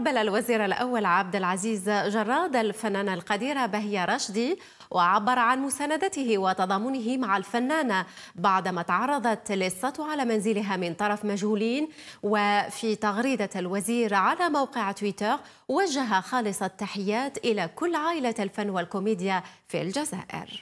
استقبل الوزير الأول عبد العزيز جراد الفنانة القديرة بهية رشدي وعبر عن مساندته وتضامنه مع الفنانة بعدما تعرضت للسطو على منزلها من طرف مجهولين وفي تغريدة الوزير على موقع تويتر وجه خالص التحيات إلى كل عائلة الفن والكوميديا في الجزائر